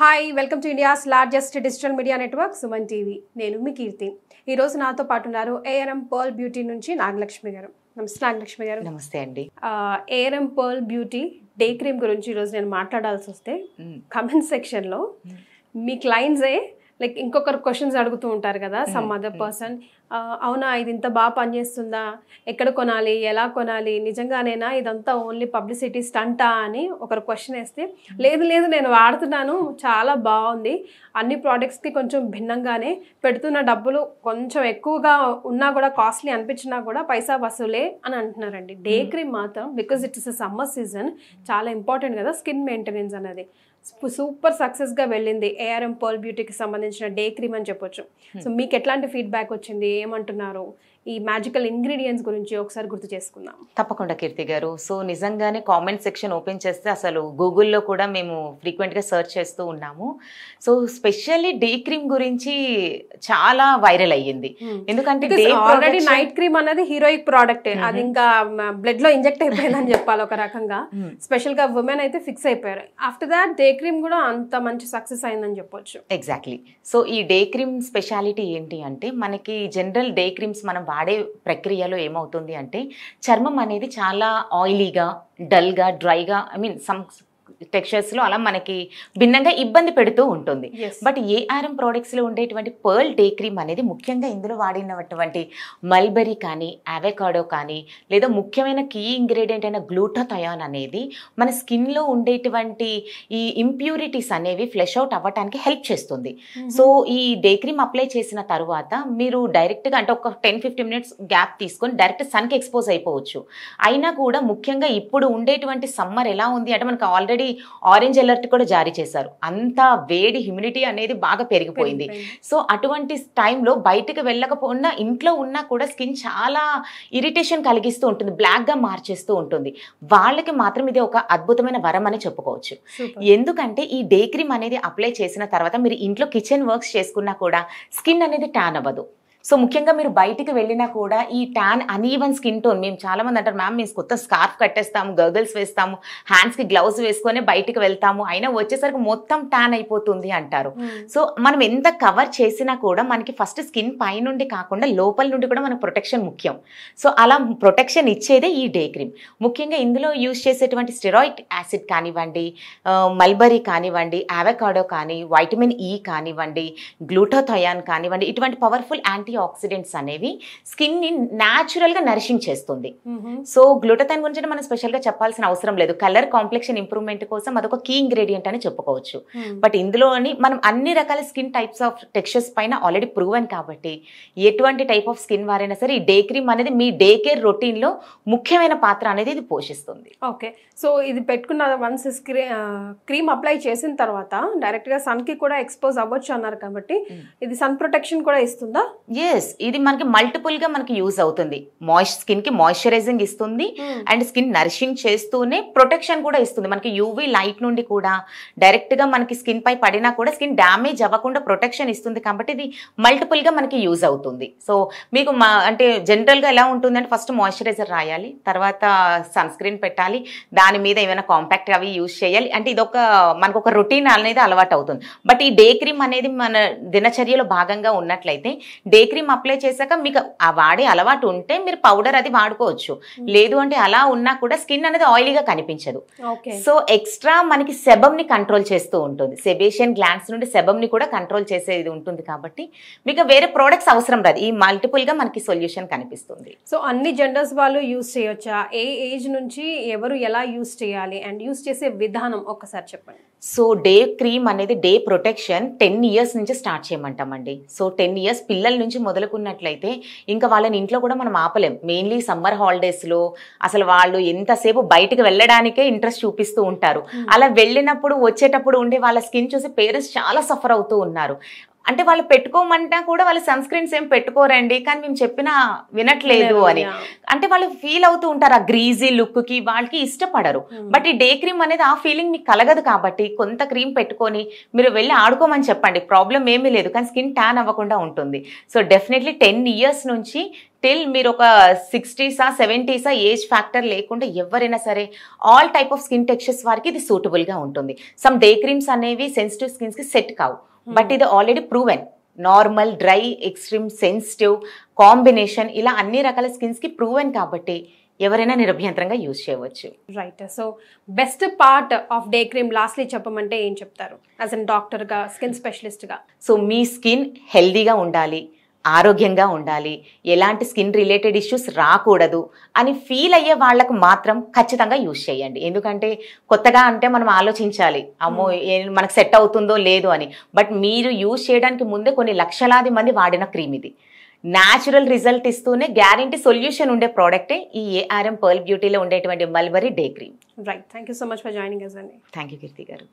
Hi welcome to India's largest digital media network Suman TV నేను మీ కీర్తి ఈరోజు నాతో పాటు ఉన్నారు ఏఆర్ఎం పర్ల్ బ్యూటీ నుంచి నాగలక్ష్మి గారు నమస్తే నాగలక్ష్మి గారు నమస్తే అండి ARM pearl beauty day cream గురించి ఈరోజు నేను మాట్లాడాల్సి వస్తే కమెంట్ సెక్షన్లో మీ క్లయింట్సే లైక్ ఇంకొకరు క్వశ్చన్స్ అడుగుతూ ఉంటారు కదా సమ్ అదర్ పర్సన్ అవునా ఇది ఇంత బాగా పనిచేస్తుందా ఎక్కడ కొనాలి ఎలా కొనాలి నిజంగానేనా ఇదంతా ఓన్లీ పబ్లిసిటీ స్టంటా అని ఒకరు క్వశ్చన్ వేస్తే hmm. లేదు లేదు నేను వాడుతున్నాను చాలా బాగుంది అన్ని ప్రోడక్ట్స్కి కొంచెం భిన్నంగానే పెడుతున్న డబ్బులు కొంచెం ఎక్కువగా ఉన్నా కూడా కాస్ట్లీ అనిపించినా కూడా పైసా వసూలే అని అంటున్నారండి డే క్రీమ్ hmm. మాత్రం because it's a summer season చాలా ఇంపార్టెంట్ కదా స్కిన్ మెయింటెనెన్స్ అనేది సూపర్ సక్సెస్గా వెళ్ళింది ఏఆర్ఎం పర్ల్ బ్యూటీకి సంబంధించి సంబంధించిన డే క్రీమ్ అని చెప్పొచ్చు సో hmm. మీకు ఎట్లాంటి ఫీడ్బ్యాక్ వచ్చింది ఏమంటున్నారు ఈ మ్యాజికల్ ఇంగ్రీడియంట్స్ గురించి ఒకసారి గుర్తు చేసుకుందాం తప్పకుండా కీర్తి గారు సో నిజంగానే కామెంట్ సెక్షన్ ఓపెన్ చేస్తే అసలు గూగుల్లో కూడా మేము ఫ్రీక్వెంట్గా సెర్చ్ చేస్తూ ఉన్నాము సో స్పెషల్లీ డే క్రీమ్ గురించి చాలా వైరల్ అయ్యింది hmm. ఎందుకంటే ఆల్రెడీ నైట్ క్రీమ్ అనేది హీరోయిక్ ప్రోడక్ట్ అది hmm. ఇంకా బ్లడ్ లో ఇంజెక్ట్ అయిపోయిందని చెప్పాలి ఒక రకంగా స్పెషల్ hmm. గా ఉమెన్ అయితే ఫిక్స్ అయిపోయారు ఆఫ్టర్ దాట్ డే క్రీమ్ కూడా అంత మంచి సక్సెస్ అయిందని చెప్పొచ్చు ఎగ్జాక్ట్లీ సో ఈ డే క్రీమ్ స్పెషాలిటీ ఏంటి అంటే మనకి జనరల్ డే క్రీమ్స్ మనం వాడే ప్రక్రియలో ఏమవుతుంది అంటే చర్మం అనేది చాలా ఆయిలీగా డల్గా డ్రైగా ఐ మీన్ సమ్ టెక్స్చర్స్లో అలా మనకి భిన్నంగా ఇబ్బంది పెడుతూ ఉంటుంది బట్ ఏఆర్ఎం ప్రోడక్ట్స్లో ఉండేటువంటి పర్ల్ డే క్రీమ్ అనేది ముఖ్యంగా ఇందులో వాడినటువంటి మల్బెరీ కానీ అవెకాడో కానీ లేదా ముఖ్యమైన కీ ఇంగ్రీడియంట్ అయిన గ్లూటోథయాన్ అనేది మన స్కిన్లో ఉండేటువంటి ఈ ఇంప్యూరిటీస్ అనేవి ఫ్లెష్ అవుట్ అవ్వటానికి హెల్ప్ చేస్తుంది సో mm-hmm. ఈ డే క్రీమ్ అప్లై చేసిన తర్వాత మీరు డైరెక్ట్గా అంటే ఒక టెన్ ఫిఫ్టీ మినిట్స్ గ్యాప్ తీసుకొని డైరెక్ట్ సన్కి ఎక్స్పోజ్ అయిపోవచ్చు అయినా కూడా ముఖ్యంగా ఇప్పుడు ఉండేటువంటి సమ్మర్ ఎలా ఉంది అంటే మనకు ఆల్రెడీ మళ్ళీ ఆరెంజ్ అలర్ట్ కూడా జారీ చేశారు అంత వేడి హ్యూమిడిటీ అనేది బాగా పెరిగిపోయింది సో అటువంటి టైంలో బయటకు వెళ్ళకపోయినా ఇంట్లో ఉన్నా కూడా స్కిన్ చాలా ఇరిటేషన్ కలిగిస్తూ ఉంటుంది బ్లాక్గా మార్చేస్తూ ఉంటుంది వాళ్ళకి మాత్రం ఇది ఒక అద్భుతమైన వరం అని చెప్పుకోవచ్చు ఎందుకంటే ఈ డే క్రీమ్ అనేది అప్లై చేసిన తర్వాత మీరు ఇంట్లో కిచెన్ వర్క్స్ చేసుకున్నా కూడా స్కిన్ అనేది ట్యాన్ అవ్వదు సో ముఖ్యంగా మీరు బయటికి వెళ్ళినా కూడా ఈ ట్యాన్ అనీవన్ స్కిన్ టోన్ మేము చాలామంది అంటారు మ్యామ్ మేము కొత్త స్కార్ఫ్ కట్టేస్తాము గర్గల్స్ వేస్తాము హ్యాండ్స్కి గ్లౌజ్ వేసుకొని బయటికి వెళ్తాము అయినా వచ్చేసరికి మొత్తం ట్యాన్ అయిపోతుంది అంటారు hmm. సో మనం ఎంత కవర్ చేసినా కూడా మనకి ఫస్ట్ స్కిన్ పైనుండి కాకుండా లోపల నుండి కూడా మనకు ప్రొటెక్షన్ ముఖ్యం సో అలా ప్రొటెక్షన్ ఇచ్చేదే ఈ డే క్రీమ్ ముఖ్యంగా ఇందులో యూజ్ చేసేటువంటి స్టెరాయిడ్ యాసిడ్ కానివ్వండి మల్బరీ కానివ్వండి ఆవకాడో కానీ వైటమిన్ ఈ e కానివ్వండి గ్లూటోథయాన్ కానివ్వండి ఇటువంటి పవర్ఫుల్ యాంటీ ఆక్సిడెంట్స్ అనేవి స్కిన్ న్యాచురల్ గా నరిషింగ్ చేస్తుంది సో గ్లూటథైన్ గురించి మనం స్పెషల్ గా చెప్పాల్సిన అవసరం లేదు కలర్ కాంప్లెక్షన్ ఇంప్రూవ్మెంట్ కోసం అదొక కీ ఇంగ్రీడియంట్ అని చెప్పుకోవచ్చు బట్ ఇందులోని మనం అన్ని రకాల స్కిన్ టైప్స్ ఆఫ్ టెక్స్చర్స్ పైన ఆల్రెడీ ప్రూవ్ అని కాబట్టి ఎటువంటి టైప్ ఆఫ్ స్కిన్ వారైనా సరే ఈ డే క్రీమ్ అనేది మీ డే కేర్ రొటీన్ లో ముఖ్యమైన పాత్ర అనేది ఇది పోషిస్తుంది ఓకే సో ఇది పెట్టుకున్న వన్స్ క్రీమ్ అప్లై చేసిన తర్వాత డైరెక్ట్ గా సన్ కి కూడా ఎక్స్పోజ్ అవ్వచ్చు అన్నారు కాబట్టి ఇది సన్ ప్రొటెక్షన్ కూడా ఇస్తుందా ఎస్ ఇది మనకి మల్టిపుల్ గా మనకి యూజ్ అవుతుంది మాయిస్ స్కిన్ కి మాయిశ్చరైజింగ్ ఇస్తుంది అండ్ స్కిన్ నరిషింగ్ చేస్తూనే ప్రొటెక్షన్ కూడా ఇస్తుంది మనకి యూవి లైట్ నుండి కూడా డైరెక్ట్ గా మనకి స్కిన్ పై పడినా కూడా స్కిన్ డ్యామేజ్ అవ్వకుండా ప్రొటెక్షన్ ఇస్తుంది కాబట్టి ఇది మల్టిపుల్ గా మనకి యూజ్ అవుతుంది సో మీకు అంటే జనరల్ గా ఎలా ఉంటుంది అంటే ఫస్ట్ మాయిశ్చరైజర్ రాయాలి తర్వాత సన్ స్క్రీన్ పెట్టాలి దాని మీద ఏమైనా కాంపాక్ట్ అవి యూజ్ చేయాలి అంటే ఇదొక మనకు ఒక రొటీన్ అనేది అలవాటు అవుతుంది బట్ ఈ డే క్రీమ్ అనేది మన దినచర్యలో భాగంగా ఉన్నట్లయితే డే క్రీమ్ అప్లై చేశాక మీకు ఆ వాడే అలవాటు ఉంటే మీరు పౌడర్ అది వాడుకోవచ్చు లేదు అంటే అలా ఉన్నా కూడా స్కిన్ అనేది ఆయిలీగా కనిపించదు సో ఎక్స్ట్రా మనకి ని కంట్రోల్ చేస్తూ ఉంటుంది సెబేషియన్ గ్లాండ్స్ నుండి ని కూడా కంట్రోల్ చేసేది ఉంటుంది కాబట్టి మీకు వేరే ప్రోడక్ట్స్ అవసరం రాదు ఈ మల్టిపుల్ గా మనకి సొల్యూషన్ కనిపిస్తుంది సో అన్ని జెండర్స్ వాళ్ళు యూజ్ చేయొచ్చా ఏ ఏజ్ నుంచి ఎవరు ఎలా యూస్ చేయాలి అండ్ యూస్ చేసే విధానం ఒక్కసారి చెప్పండి సో డే క్రీమ్ అనేది డే ప్రొటెక్షన్ టెన్ ఇయర్స్ నుంచి స్టార్ట్ చేయమంటామండి సో టెన్ ఇయర్స్ పిల్లల నుంచి మొదలుకున్నట్లయితే ఇంకా వాళ్ళని ఇంట్లో కూడా మనం ఆపలేం మెయిన్లీ సమ్మర్ హాలిడేస్లో అసలు వాళ్ళు ఎంతసేపు బయటకు వెళ్ళడానికే ఇంట్రెస్ట్ చూపిస్తూ ఉంటారు hmm. అలా వెళ్ళినప్పుడు వచ్చేటప్పుడు ఉండే వాళ్ళ స్కిన్ చూసి పేరెంట్స్ చాలా సఫర్ అవుతూ ఉన్నారు అంటే వాళ్ళు పెట్టుకోమంటా కూడా వాళ్ళు సన్ స్క్రీన్స్ ఏం పెట్టుకోరండి కానీ మేము చెప్పినా వినట్లేదు అని అంటే వాళ్ళు ఫీల్ అవుతూ ఉంటారు ఆ గ్రీజీ లుక్ కి వాళ్ళకి ఇష్టపడరు hmm. బట్ ఈ డే క్రీమ్ అనేది ఆ ఫీలింగ్ మీకు కలగదు కాబట్టి కొంత క్రీమ్ పెట్టుకొని మీరు వెళ్ళి ఆడుకోమని చెప్పండి ప్రాబ్లం ఏమీ లేదు కానీ స్కిన్ ట్యాన్ అవ్వకుండా ఉంటుంది సో డెఫినెట్లీ టెన్ ఇయర్స్ నుంచి టిల్ మీరు ఒక సిక్స్టీసా సెవెంటీసా ఏజ్ ఫ్యాక్టర్ లేకుండా ఎవరైనా సరే all type of skin textures వారికి ఇది సూటబుల్గా ఉంటుంది సమ్ డే క్రీమ్స్ అనేవి సెన్సిటివ్ స్కిన్స్కి సెట్ కావు బట్ ఇది already proven normal dry extreme sensitive combination ఇలా అన్ని రకాల స్కిన్స్కి ప్రూవెన్ కాబట్టి ఎవరైనా నిరభ్యంతరంగా యూజ్ చేయవచ్చు right so best part of day cream lastly చెప్పమంటే ఏం చెప్తారు యాజ్ అన్ డాక్టర్గా స్కిన్ స్పెషలిస్ట్గా సో మీ స్కిన్ హెల్దీగా ఉండాలి ఆరోగ్యంగా ఉండాలి ఎలాంటి స్కిన్ రిలేటెడ్ ఇష్యూస్ రాకూడదు అని ఫీల్ అయ్యే వాళ్ళకు మాత్రం ఖచ్చితంగా యూజ్ చేయండి ఎందుకంటే కొత్తగా అంటే మనం ఆలోచించాలి అమ్మో మనకు సెట్ అవుతుందో లేదు అని బట్ మీరు యూజ్ చేయడానికి ముందే కొన్ని లక్షలాది మంది వాడిన క్రీమ్ ఇది న్యాచురల్ రిజల్ట్ ఇస్తూనే గ్యారంటీ సొల్యూషన్ ఉండే ప్రోడక్టే ఈ ఏఆర్ఎం పర్ల్ బ్యూటీలో ఉండేటువంటి mulberry day cream right thank so much for joining అండి థ్యాంక్ యూ కీర్తి గారు